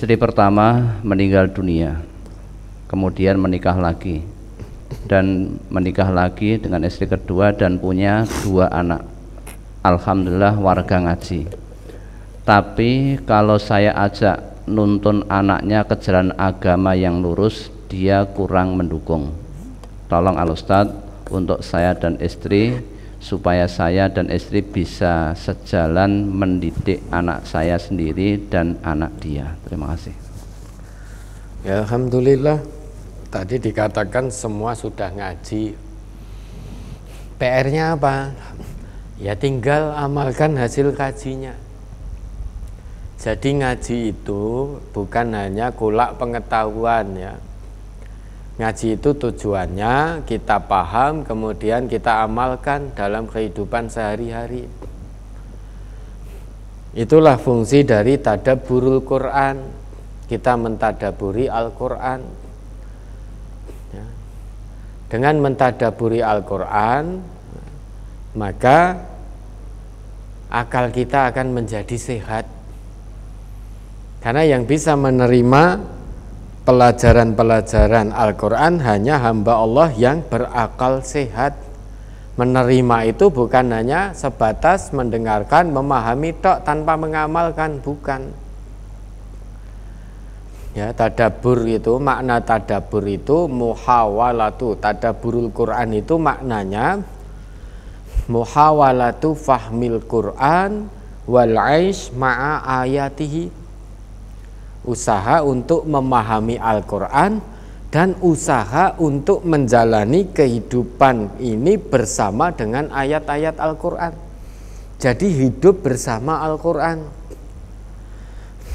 istri pertama meninggal dunia kemudian menikah lagi dan menikah lagi dengan istri kedua dan punya dua anak Alhamdulillah warga ngaji tapi kalau saya ajak nuntun anaknya ke jalan agama yang lurus dia kurang mendukung tolong Alustad untuk saya dan istri supaya saya dan istri bisa sejalan mendidik anak saya sendiri dan anak dia. Terima kasih. Ya Alhamdulillah, tadi dikatakan semua sudah ngaji. PR-nya apa? Ya tinggal amalkan hasil kajinya. Jadi ngaji itu bukan hanya kulak pengetahuan ya, Ngaji itu tujuannya kita paham, kemudian kita amalkan dalam kehidupan sehari-hari. Itulah fungsi dari tadaburul Quran. Kita mentadaburi Al-Quran. Ya. Dengan mentadaburi Al-Quran, maka akal kita akan menjadi sehat. Karena yang bisa menerima pelajaran-pelajaran Al-Quran hanya hamba Allah yang berakal sehat menerima itu bukan hanya sebatas mendengarkan, memahami tok tanpa mengamalkan, bukan. Ya, tadabur itu makna tadabur itu muhawalatu. Tadaburul Quran itu maknanya muhawalatu fahmil Quran wal aish ma'a ayatihi usaha untuk memahami Al-Quran dan usaha untuk menjalani kehidupan ini bersama dengan ayat-ayat Al-Quran. Jadi hidup bersama Al-Quran.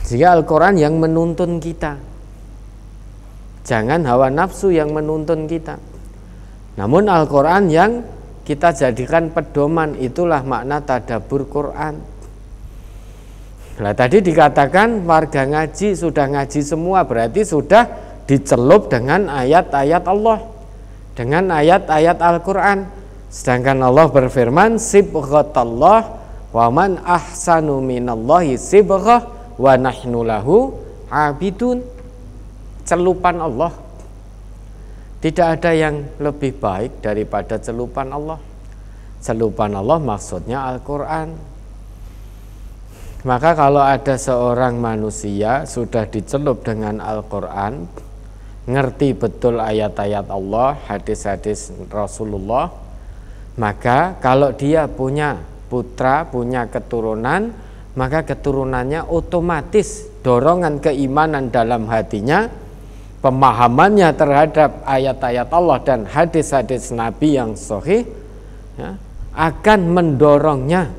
Sehingga Al-Quran yang menuntun kita. Jangan hawa nafsu yang menuntun kita. Namun Al-Quran yang kita jadikan pedoman itulah makna tadabur Quran Nah tadi dikatakan warga ngaji sudah ngaji semua berarti sudah dicelup dengan ayat-ayat Allah dengan ayat-ayat Al-Quran sedangkan Allah berfirman sibghatallah wa man ahsanu minallahi sibghah wa nahnu lahu abidun celupan Allah tidak ada yang lebih baik daripada celupan Allah celupan Allah maksudnya Al-Quran maka kalau ada seorang manusia sudah dicelup dengan Al-Quran, ngerti betul ayat-ayat Allah, hadis-hadis Rasulullah, maka kalau dia punya putra, punya keturunan, maka keturunannya otomatis dorongan keimanan dalam hatinya, pemahamannya terhadap ayat-ayat Allah dan hadis-hadis Nabi yang sahih ya, akan mendorongnya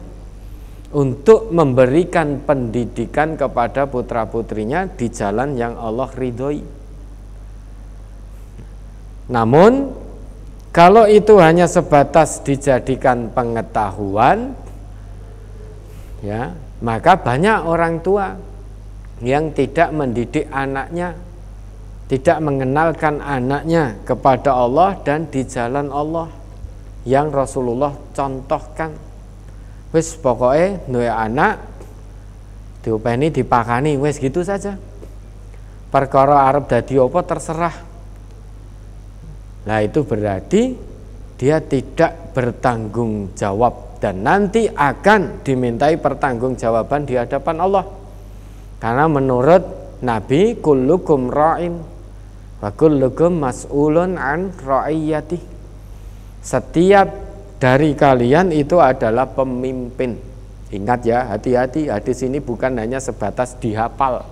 untuk memberikan pendidikan kepada putra-putrinya di jalan yang Allah ridhoi. Namun, kalau itu hanya sebatas dijadikan pengetahuan, ya, maka banyak orang tua yang tidak mendidik anaknya, tidak mengenalkan anaknya kepada Allah dan di jalan Allah yang Rasulullah contohkan wis pokoknya dua anak diopeni dipakani wis gitu saja perkara Arab dadi apa terserah Nah itu berarti dia tidak bertanggung jawab dan nanti akan dimintai pertanggungjawaban di hadapan Allah karena menurut Nabi kullukum ra'in wa kullukum mas'ulun an roiyati setiap dari kalian itu adalah pemimpin. Ingat ya, hati-hati hadis ini bukan hanya sebatas dihafal.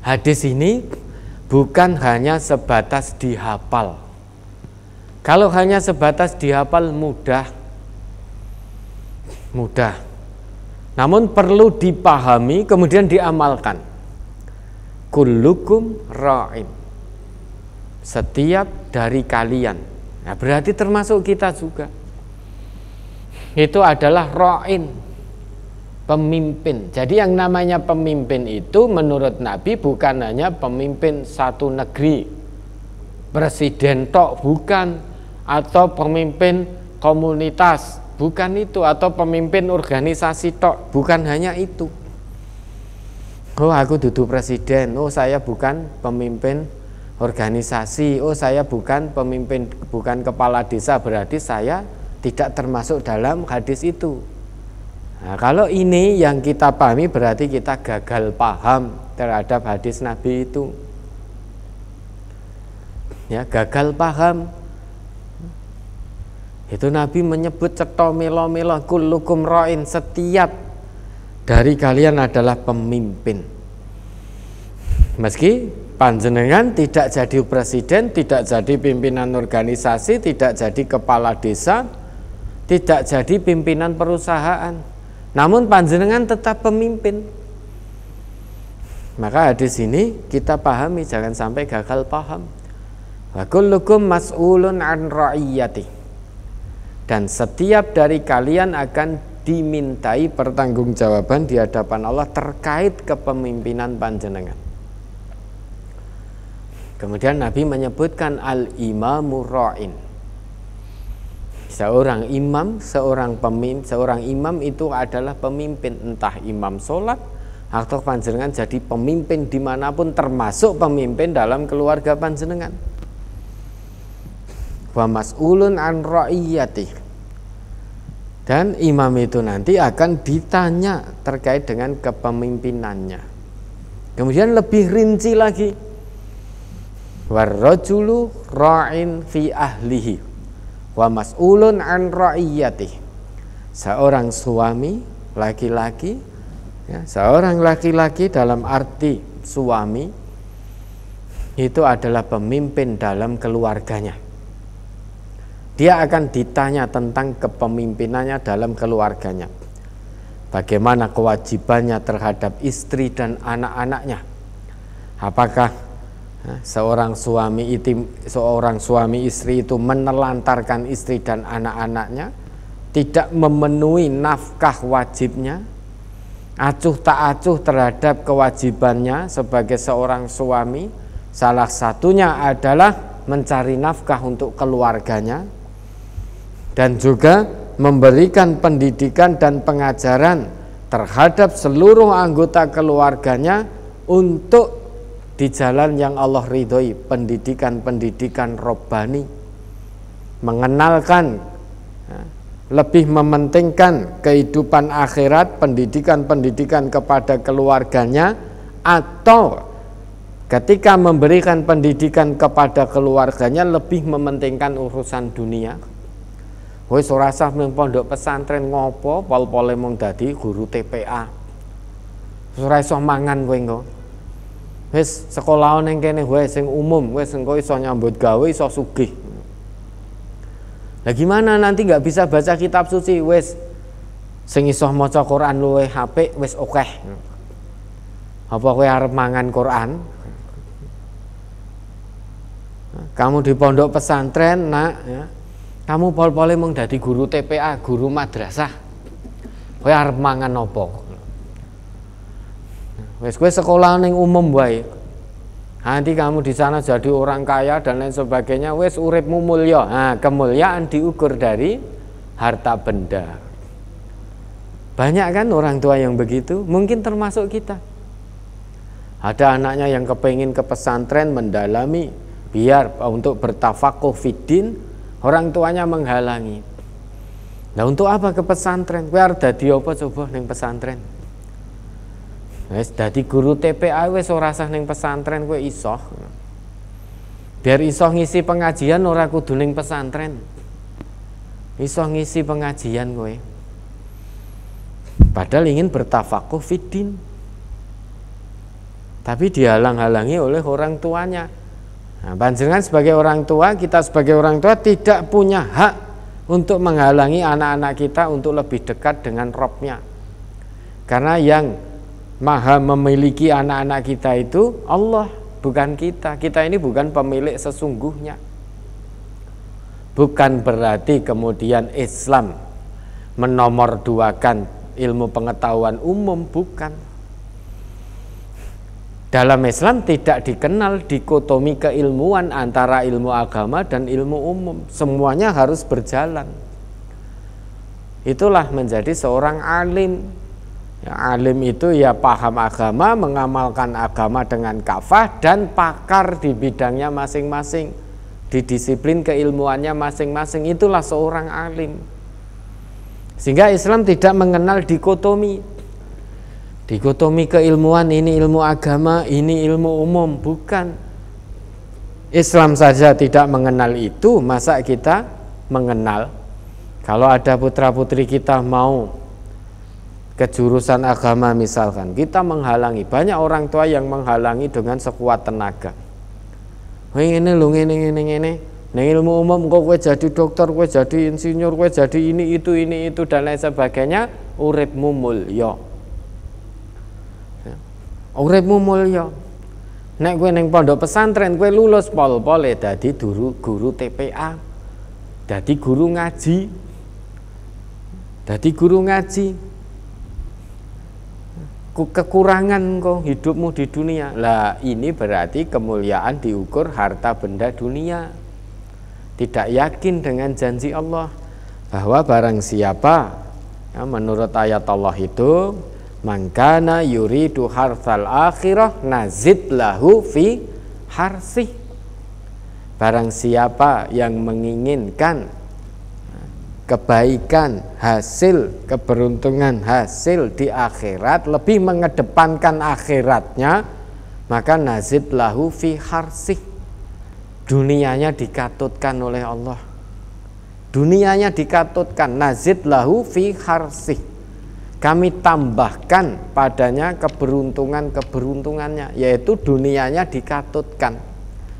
Hadis ini bukan hanya sebatas dihafal. Kalau hanya sebatas dihafal mudah. Mudah. Namun perlu dipahami kemudian diamalkan. Kullukum ra'in. Setiap dari kalian Nah, berarti termasuk kita juga. Itu adalah roin, pemimpin. Jadi yang namanya pemimpin itu menurut Nabi bukan hanya pemimpin satu negeri, presiden tok bukan, atau pemimpin komunitas bukan itu, atau pemimpin organisasi tok bukan hanya itu. Oh aku duduk presiden, oh saya bukan pemimpin organisasi, oh saya bukan pemimpin, bukan kepala desa, berarti saya tidak termasuk dalam hadis itu. Nah, kalau ini yang kita pahami berarti kita gagal paham terhadap hadis Nabi itu. Ya, gagal paham. Itu Nabi menyebut cekto melo-melo roin setiap dari kalian adalah pemimpin. Meski panjenengan tidak jadi presiden, tidak jadi pimpinan organisasi, tidak jadi kepala desa, tidak jadi pimpinan perusahaan. Namun panjenengan tetap pemimpin. Maka di sini kita pahami jangan sampai gagal paham. Wa kullukum mas'ulun an ra'iyati. Dan setiap dari kalian akan dimintai pertanggungjawaban di hadapan Allah terkait kepemimpinan panjenengan. Kemudian Nabi menyebutkan al-imamu ra'in. Seorang imam, seorang pemimpin, seorang imam itu adalah pemimpin entah imam sholat atau panjenengan jadi pemimpin dimanapun termasuk pemimpin dalam keluarga panjenengan. Wa mas'ulun an ra'iyatih. Dan imam itu nanti akan ditanya terkait dengan kepemimpinannya. Kemudian lebih rinci lagi, warrojulu ra'in fi ahlihi wa mas'ulun an ra'iyatih seorang suami laki-laki ya, seorang laki-laki dalam arti suami itu adalah pemimpin dalam keluarganya dia akan ditanya tentang kepemimpinannya dalam keluarganya bagaimana kewajibannya terhadap istri dan anak-anaknya apakah seorang suami itu seorang suami istri itu menelantarkan istri dan anak-anaknya tidak memenuhi nafkah wajibnya acuh tak acuh terhadap kewajibannya sebagai seorang suami salah satunya adalah mencari nafkah untuk keluarganya dan juga memberikan pendidikan dan pengajaran terhadap seluruh anggota keluarganya untuk di jalan yang Allah ridhoi pendidikan-pendidikan robbani mengenalkan lebih mementingkan kehidupan akhirat pendidikan-pendidikan kepada keluarganya atau ketika memberikan pendidikan kepada keluarganya lebih mementingkan urusan dunia wis ora sah pesantren ngopo pol-pole mung dadi guru TPA ora iso mangan kowe wis sekolah ning kene wae sing umum wis engko iso nyambut gawe iso sugih Nah gimana nanti nggak bisa baca kitab suci wis sing iso maca Quran luwe HP wis okeh apa kowe arep mangan Quran kamu di pondok pesantren nak ya. kamu pol-pole mung dadi guru TPA guru madrasah kowe arep mangan Wes kowe sekolah neng umum baik, Nanti kamu di sana jadi orang kaya dan lain sebagainya, wes uripmu mulia. Nah, kemuliaan diukur dari harta benda. Banyak kan orang tua yang begitu, mungkin termasuk kita. Ada anaknya yang kepengen ke pesantren mendalami biar eh, untuk bertafakuh fidin, orang tuanya menghalangi. Nah, untuk apa ke pesantren? kue ada dadi apa coba neng pesantren? Wes dadi guru TPA wis ora sah ning pesantren kowe iso. Biar iso ngisi pengajian ora kudu ning pesantren. Iso ngisi pengajian kowe. Padahal ingin bertafaqquh fiddin. Tapi dihalang-halangi oleh orang tuanya. Nah, panjenengan sebagai orang tua, kita sebagai orang tua tidak punya hak untuk menghalangi anak-anak kita untuk lebih dekat dengan robnya. Karena yang maha memiliki anak-anak kita itu Allah bukan kita kita ini bukan pemilik sesungguhnya bukan berarti kemudian Islam menomorduakan ilmu pengetahuan umum bukan dalam Islam tidak dikenal dikotomi keilmuan antara ilmu agama dan ilmu umum semuanya harus berjalan itulah menjadi seorang alim Ya, alim itu ya paham agama, mengamalkan agama dengan kafah dan pakar di bidangnya masing-masing. Di disiplin keilmuannya masing-masing itulah seorang alim. Sehingga Islam tidak mengenal dikotomi. Dikotomi keilmuan ini ilmu agama, ini ilmu umum, bukan. Islam saja tidak mengenal itu, masa kita mengenal. Kalau ada putra-putri kita mau kejurusan agama misalkan kita menghalangi banyak orang tua yang menghalangi dengan sekuat tenaga ini lu ini ini ini ini ilmu umum kok gue jadi dokter, gue jadi insinyur, gue jadi ini itu ini itu dan lain sebagainya mumul yo, ya. urip mumul yo. Nek gue neng pondok pesantren gue lulus pol ya jadi guru guru TPA. jadi guru ngaji. jadi guru ngaji kekurangan kok hidupmu di dunia lah ini berarti kemuliaan diukur harta benda dunia tidak yakin dengan janji Allah bahwa barang siapa ya, menurut ayat Allah itu mangkana yuridu harthal akhirah nazid lahu fi harsih barang siapa yang menginginkan kebaikan, hasil, keberuntungan, hasil di akhirat lebih mengedepankan akhiratnya, maka nazib lahu fi harsih. Dunianya dikatutkan oleh Allah. Dunianya dikatutkan nazib lahu fi harsih. Kami tambahkan padanya keberuntungan-keberuntungannya, yaitu dunianya dikatutkan.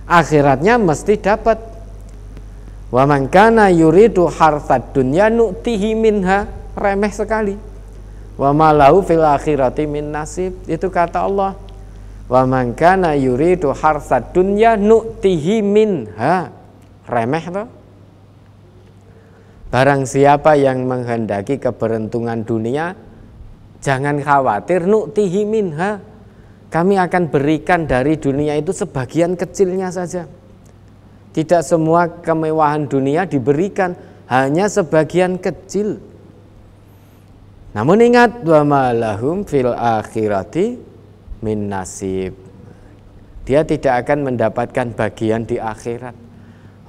Akhiratnya mesti dapat Wa man kana yuridu harta dunya nu'tihi minha remeh sekali. Wa malau fil akhirati min nasib. Itu kata Allah. Wa man kana yuridu harta dunya nu'tihi minha. Remeh toh? Barang siapa yang menghendaki keberuntungan dunia, jangan khawatir nu'tihi minha. Kami akan berikan dari dunia itu sebagian kecilnya saja tidak semua kemewahan dunia diberikan, hanya sebagian kecil. Namun ingat wa malahum fil akhirati min nasib. Dia tidak akan mendapatkan bagian di akhirat.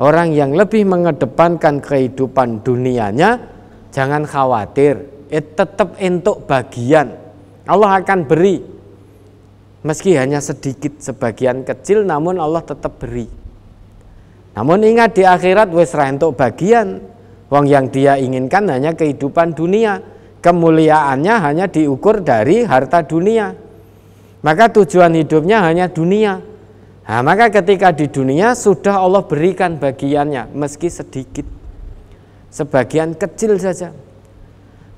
Orang yang lebih mengedepankan kehidupan dunianya jangan khawatir, it tetap entuk bagian. Allah akan beri. Meski hanya sedikit sebagian kecil namun Allah tetap beri. Namun ingat di akhirat wis untuk bagian. Wong yang dia inginkan hanya kehidupan dunia. Kemuliaannya hanya diukur dari harta dunia. Maka tujuan hidupnya hanya dunia. Nah, maka ketika di dunia sudah Allah berikan bagiannya meski sedikit. Sebagian kecil saja.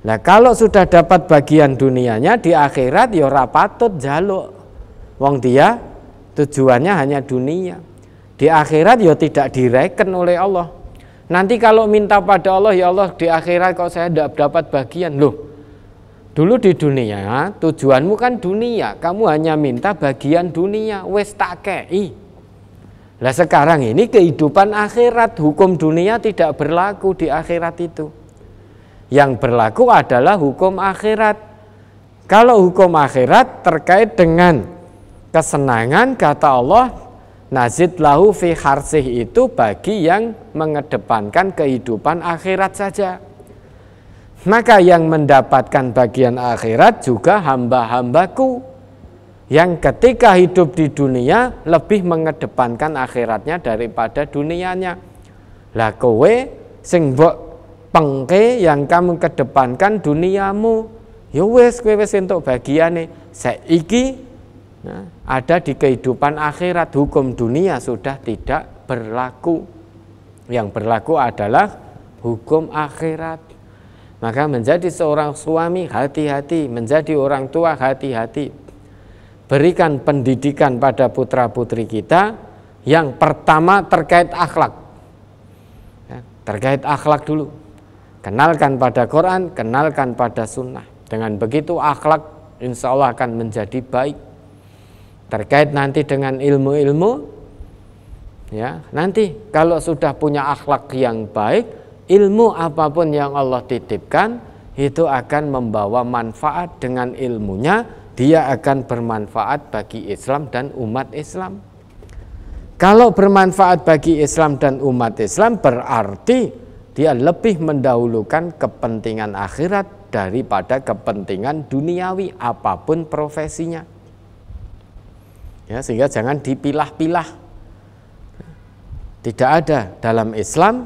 Nah, kalau sudah dapat bagian dunianya di akhirat ya ora patut jaluk. Wong dia tujuannya hanya dunia. Di akhirat ya tidak direken oleh Allah. Nanti kalau minta pada Allah, ya Allah di akhirat kok saya tidak dapat bagian. Loh, dulu di dunia, tujuanmu kan dunia. Kamu hanya minta bagian dunia, wes tak kei. Lah sekarang ini kehidupan akhirat, hukum dunia tidak berlaku di akhirat itu. Yang berlaku adalah hukum akhirat. Kalau hukum akhirat terkait dengan kesenangan kata Allah Nazid lahu fi harsih itu bagi yang mengedepankan kehidupan akhirat saja. Maka yang mendapatkan bagian akhirat juga hamba-hambaku yang ketika hidup di dunia lebih mengedepankan akhiratnya daripada dunianya. Lah kowe sing mbok pengke yang kamu kedepankan duniamu, ya wis kowe wis entuk bagiane. Saiki ya, ada di kehidupan akhirat hukum dunia sudah tidak berlaku yang berlaku adalah hukum akhirat maka menjadi seorang suami hati-hati menjadi orang tua hati-hati berikan pendidikan pada putra putri kita yang pertama terkait akhlak ya, terkait akhlak dulu kenalkan pada Quran kenalkan pada sunnah dengan begitu akhlak insya Allah akan menjadi baik terkait nanti dengan ilmu-ilmu ya nanti kalau sudah punya akhlak yang baik ilmu apapun yang Allah titipkan itu akan membawa manfaat dengan ilmunya dia akan bermanfaat bagi Islam dan umat Islam kalau bermanfaat bagi Islam dan umat Islam berarti dia lebih mendahulukan kepentingan akhirat daripada kepentingan duniawi apapun profesinya ya sehingga jangan dipilah-pilah tidak ada dalam Islam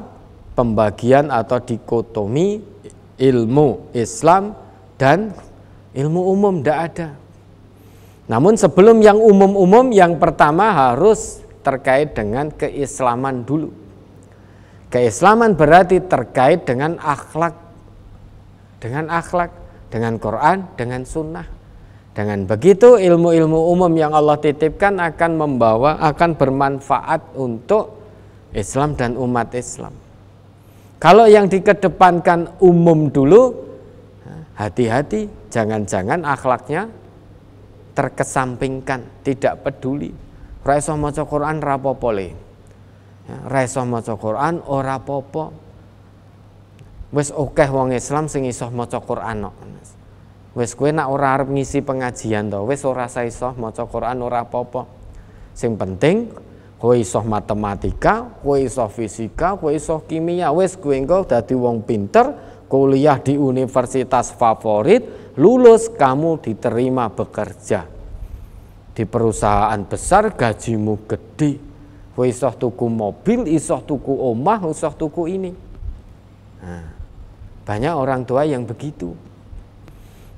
pembagian atau dikotomi ilmu Islam dan ilmu umum tidak ada namun sebelum yang umum-umum yang pertama harus terkait dengan keislaman dulu keislaman berarti terkait dengan akhlak dengan akhlak dengan Quran dengan sunnah dengan begitu ilmu-ilmu umum yang Allah titipkan akan membawa akan bermanfaat untuk Islam dan umat Islam. Kalau yang dikedepankan umum dulu, hati-hati jangan-jangan akhlaknya terkesampingkan, tidak peduli. Raiso maca Quran ya, maca Quran ora popo. Wis akeh wong Islam sing iso maca Quran kok. Wes kowe nak ora arep ngisi pengajian to, Wes ora saisoh maca Quran ora apa-apa. Sing penting kowe isoh matematika, kowe isoh fisika, kowe isoh kimia, Wes kowe engko dadi wong pinter, kuliah di universitas favorit, lulus kamu diterima bekerja. Di perusahaan besar gajimu gede. Kowe isoh tuku mobil, isoh tuku omah, isoh tuku ini. Nah, banyak orang tua yang begitu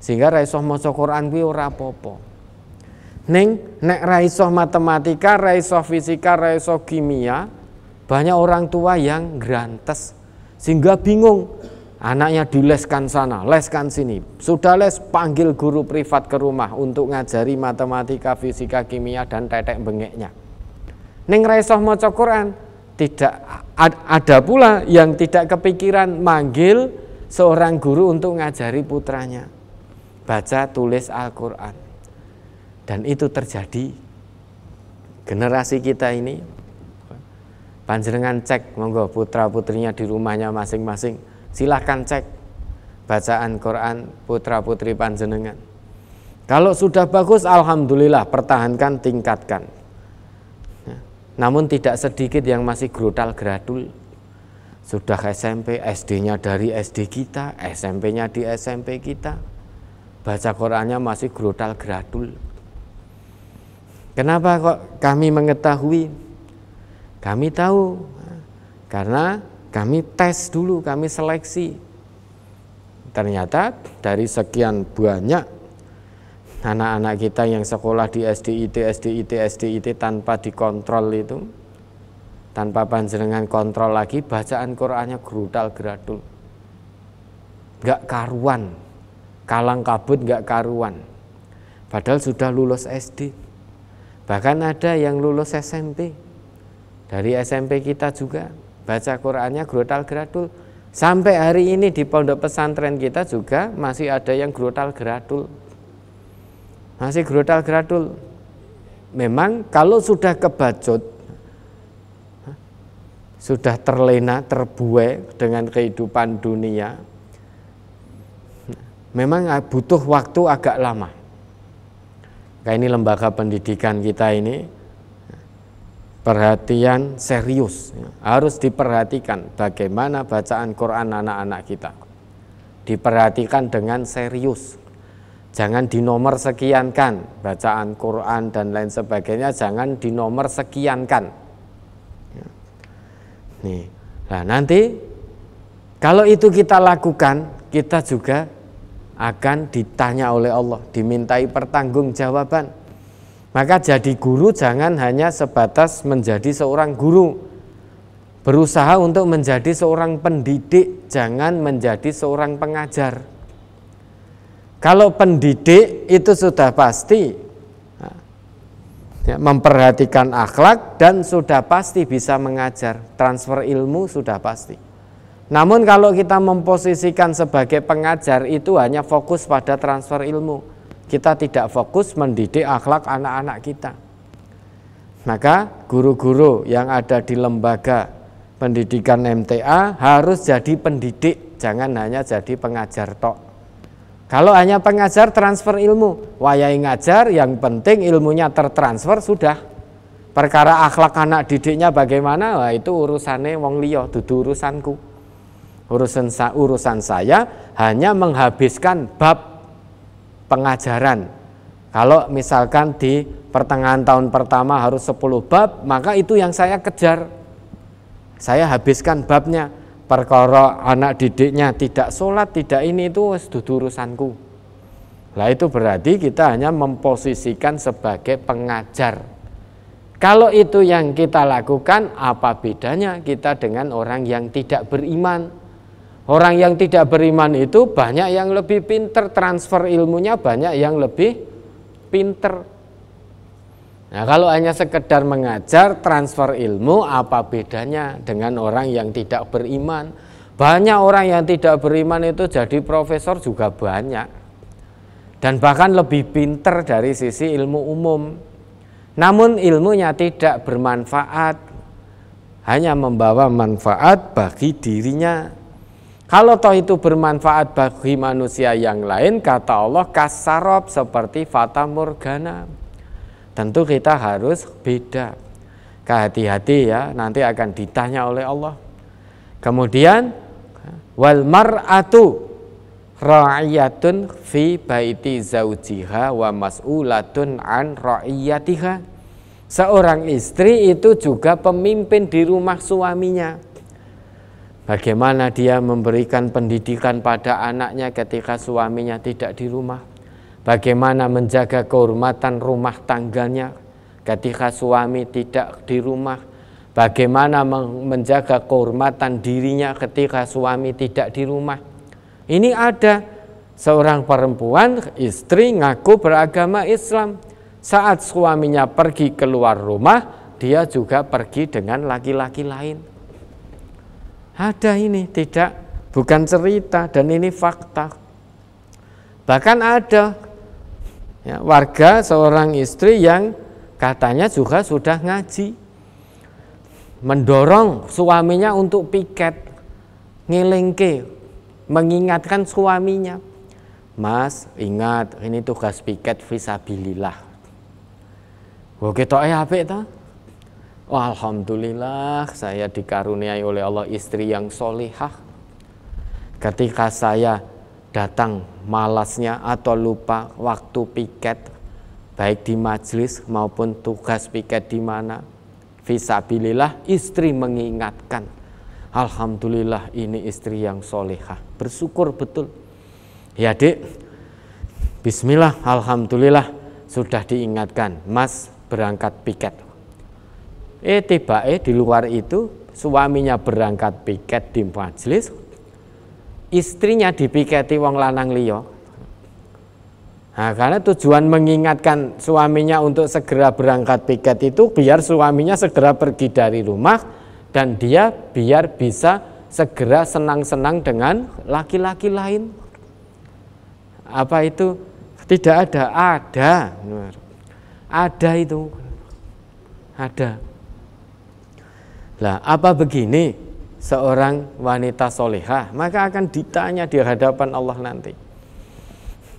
sehingga raisoh mau maca Quran kuwi ora apa-apa. nek raisoh matematika, raisoh fisika, raisoh kimia, banyak orang tua yang grantes sehingga bingung anaknya dileskan sana, leskan sini. Sudah les panggil guru privat ke rumah untuk ngajari matematika, fisika, kimia dan tetek bengeknya. Ning raisoh maca Quran, tidak ada pula yang tidak kepikiran manggil seorang guru untuk ngajari putranya baca tulis Al-Quran dan itu terjadi generasi kita ini panjenengan cek monggo putra putrinya di rumahnya masing-masing silahkan cek bacaan Quran putra putri panjenengan kalau sudah bagus Alhamdulillah pertahankan tingkatkan ya. namun tidak sedikit yang masih grotal gradul sudah SMP SD-nya dari SD kita, SMP-nya di SMP kita, baca Qurannya masih grotal gradul. Kenapa kok kami mengetahui? Kami tahu karena kami tes dulu, kami seleksi. Ternyata dari sekian banyak anak-anak kita yang sekolah di SDIT, SDIT, SDIT tanpa dikontrol itu, tanpa panjenengan kontrol lagi, bacaan Qurannya grotal geradul, nggak karuan, kalang kabut nggak karuan. Padahal sudah lulus SD. Bahkan ada yang lulus SMP. Dari SMP kita juga baca Qurannya grotal gratul. Sampai hari ini di pondok pesantren kita juga masih ada yang grotal gratul. Masih grotal gratul. Memang kalau sudah kebacut, sudah terlena, terbuai dengan kehidupan dunia, memang ah, butuh waktu agak lama. Nah, ini lembaga pendidikan kita ini perhatian serius ya. harus diperhatikan bagaimana bacaan Quran anak-anak kita diperhatikan dengan serius jangan dinomor sekiankan bacaan Quran dan lain sebagainya jangan dinomor sekiankan ya. nih nah nanti kalau itu kita lakukan kita juga akan ditanya oleh Allah, dimintai pertanggungjawaban. Maka jadi guru jangan hanya sebatas menjadi seorang guru. Berusaha untuk menjadi seorang pendidik, jangan menjadi seorang pengajar. Kalau pendidik itu sudah pasti ya, memperhatikan akhlak dan sudah pasti bisa mengajar, transfer ilmu sudah pasti. Namun kalau kita memposisikan sebagai pengajar itu hanya fokus pada transfer ilmu. Kita tidak fokus mendidik akhlak anak-anak kita. Maka guru-guru yang ada di lembaga pendidikan MTA harus jadi pendidik, jangan hanya jadi pengajar tok. Kalau hanya pengajar transfer ilmu, wayai ngajar yang penting ilmunya tertransfer sudah. Perkara akhlak anak didiknya bagaimana? Wah, itu urusannya wong liya, dudu urusanku urusan urusan saya hanya menghabiskan bab pengajaran. Kalau misalkan di pertengahan tahun pertama harus 10 bab, maka itu yang saya kejar. Saya habiskan babnya. Perkara anak didiknya tidak sholat, tidak ini itu sudah urusanku. Lah itu berarti kita hanya memposisikan sebagai pengajar. Kalau itu yang kita lakukan, apa bedanya kita dengan orang yang tidak beriman? Orang yang tidak beriman itu banyak yang lebih pinter, transfer ilmunya banyak yang lebih pinter. Nah, kalau hanya sekedar mengajar transfer ilmu, apa bedanya dengan orang yang tidak beriman? Banyak orang yang tidak beriman itu jadi profesor juga banyak. Dan bahkan lebih pinter dari sisi ilmu umum. Namun ilmunya tidak bermanfaat, hanya membawa manfaat bagi dirinya kalau toh itu bermanfaat bagi manusia yang lain, kata Allah kasarob seperti fata morgana. Tentu kita harus beda. Kehati-hati ya, nanti akan ditanya oleh Allah. Kemudian wal mar'atu ra'iyatun fi baiti zaujiha wa mas'ulatun an ra'iyatiha. Seorang istri itu juga pemimpin di rumah suaminya Bagaimana dia memberikan pendidikan pada anaknya ketika suaminya tidak di rumah? Bagaimana menjaga kehormatan rumah tangganya ketika suami tidak di rumah? Bagaimana menjaga kehormatan dirinya ketika suami tidak di rumah? Ini ada seorang perempuan istri ngaku beragama Islam. Saat suaminya pergi keluar rumah, dia juga pergi dengan laki-laki lain ada ini, tidak bukan cerita dan ini fakta. Bahkan ada ya, warga seorang istri yang katanya juga sudah ngaji mendorong suaminya untuk piket ngelengke mengingatkan suaminya mas ingat ini tugas piket visabilillah Oke, toh eh apa itu Oh, Alhamdulillah saya dikaruniai oleh Allah istri yang solehah. Ketika saya datang malasnya atau lupa waktu piket baik di majelis maupun tugas piket di mana visabilillah istri mengingatkan Alhamdulillah ini istri yang solehah bersyukur betul ya dek Bismillah Alhamdulillah sudah diingatkan mas berangkat piket Eh tiba eh di luar itu suaminya berangkat piket di majelis, istrinya dipiketi wong lanang liyo. Nah, karena tujuan mengingatkan suaminya untuk segera berangkat piket itu biar suaminya segera pergi dari rumah dan dia biar bisa segera senang-senang dengan laki-laki lain. Apa itu? Tidak ada, ada. Ada itu. Ada. Lah, apa begini seorang wanita solehah? Maka akan ditanya di hadapan Allah nanti.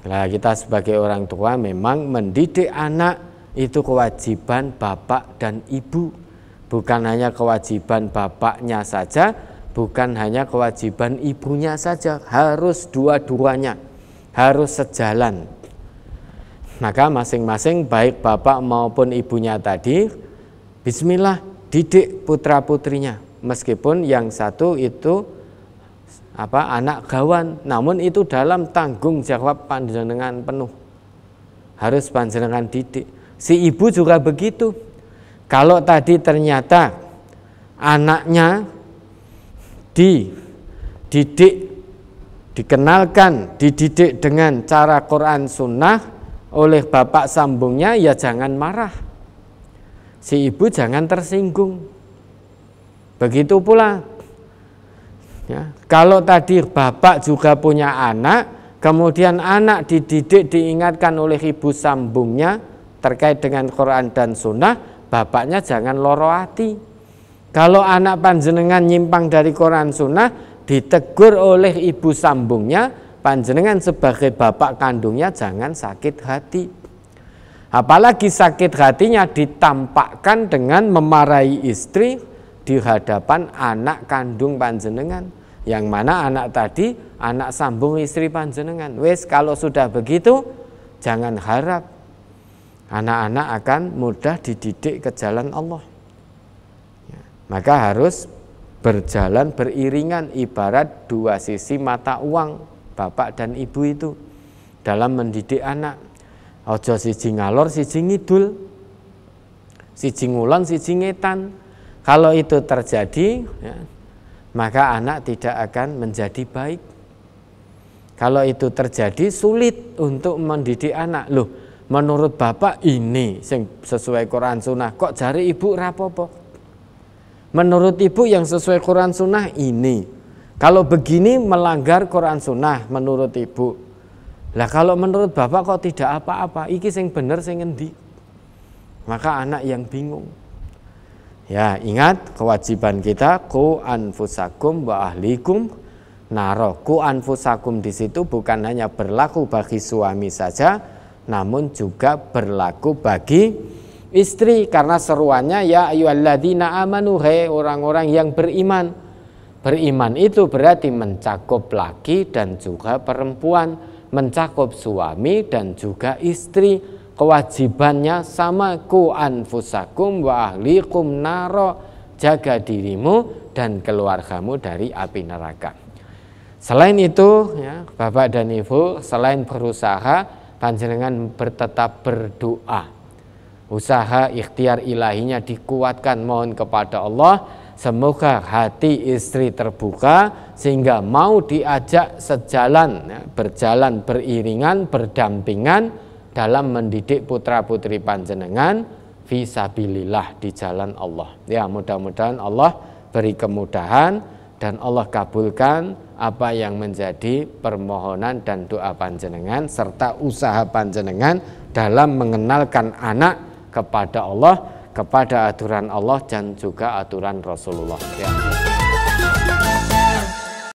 Lah, kita sebagai orang tua memang mendidik anak itu kewajiban bapak dan ibu. Bukan hanya kewajiban bapaknya saja, bukan hanya kewajiban ibunya saja, harus dua-duanya, harus sejalan. Maka masing-masing baik bapak maupun ibunya tadi, bismillah didik putra-putrinya. Meskipun yang satu itu apa anak gawan, namun itu dalam tanggung jawab panjenengan penuh. Harus panjenengan didik. Si ibu juga begitu. Kalau tadi ternyata anaknya di didik dikenalkan, dididik dengan cara Quran Sunnah oleh bapak sambungnya, ya jangan marah si ibu jangan tersinggung. Begitu pula, ya, kalau tadi bapak juga punya anak, kemudian anak dididik diingatkan oleh ibu sambungnya terkait dengan Quran dan Sunnah, bapaknya jangan loro hati. Kalau anak panjenengan nyimpang dari Quran Sunnah, ditegur oleh ibu sambungnya, panjenengan sebagai bapak kandungnya jangan sakit hati Apalagi sakit hatinya ditampakkan dengan memarahi istri di hadapan anak kandung panjenengan. Yang mana anak tadi anak sambung istri panjenengan. Wes kalau sudah begitu jangan harap anak-anak akan mudah dididik ke jalan Allah. Ya, maka harus berjalan beriringan ibarat dua sisi mata uang bapak dan ibu itu dalam mendidik anak Ojo siji ngalor, siji ngidul. Siji ngulon, siji ngetan. Kalau itu terjadi, ya, maka anak tidak akan menjadi baik. Kalau itu terjadi sulit untuk mendidik anak. Loh, menurut bapak ini sesuai Quran Sunnah. Kok jari ibu rapopo? Menurut ibu yang sesuai Quran Sunnah ini. Kalau begini melanggar Quran Sunnah menurut ibu. Lah kalau menurut bapak kok tidak apa-apa, iki sing bener sing ngendi? Maka anak yang bingung. Ya, ingat kewajiban kita ku anfusakum wa ahlikum naro. Ku anfusakum di situ bukan hanya berlaku bagi suami saja, namun juga berlaku bagi istri karena seruannya ya ayyuhalladzina amanu hai orang-orang yang beriman. Beriman itu berarti mencakup laki dan juga perempuan mencakup suami dan juga istri kewajibannya sama ku anfusakum wa ahlikum naro jaga dirimu dan keluargamu dari api neraka selain itu ya, bapak dan ibu selain berusaha panjenengan bertetap berdoa usaha ikhtiar ilahinya dikuatkan mohon kepada Allah Semoga hati istri terbuka sehingga mau diajak sejalan, ya, berjalan beriringan, berdampingan dalam mendidik putra-putri panjenengan visabilillah di jalan Allah. Ya, mudah-mudahan Allah beri kemudahan dan Allah kabulkan apa yang menjadi permohonan dan doa panjenengan serta usaha panjenengan dalam mengenalkan anak kepada Allah kepada aturan Allah dan juga aturan Rasulullah. Ya.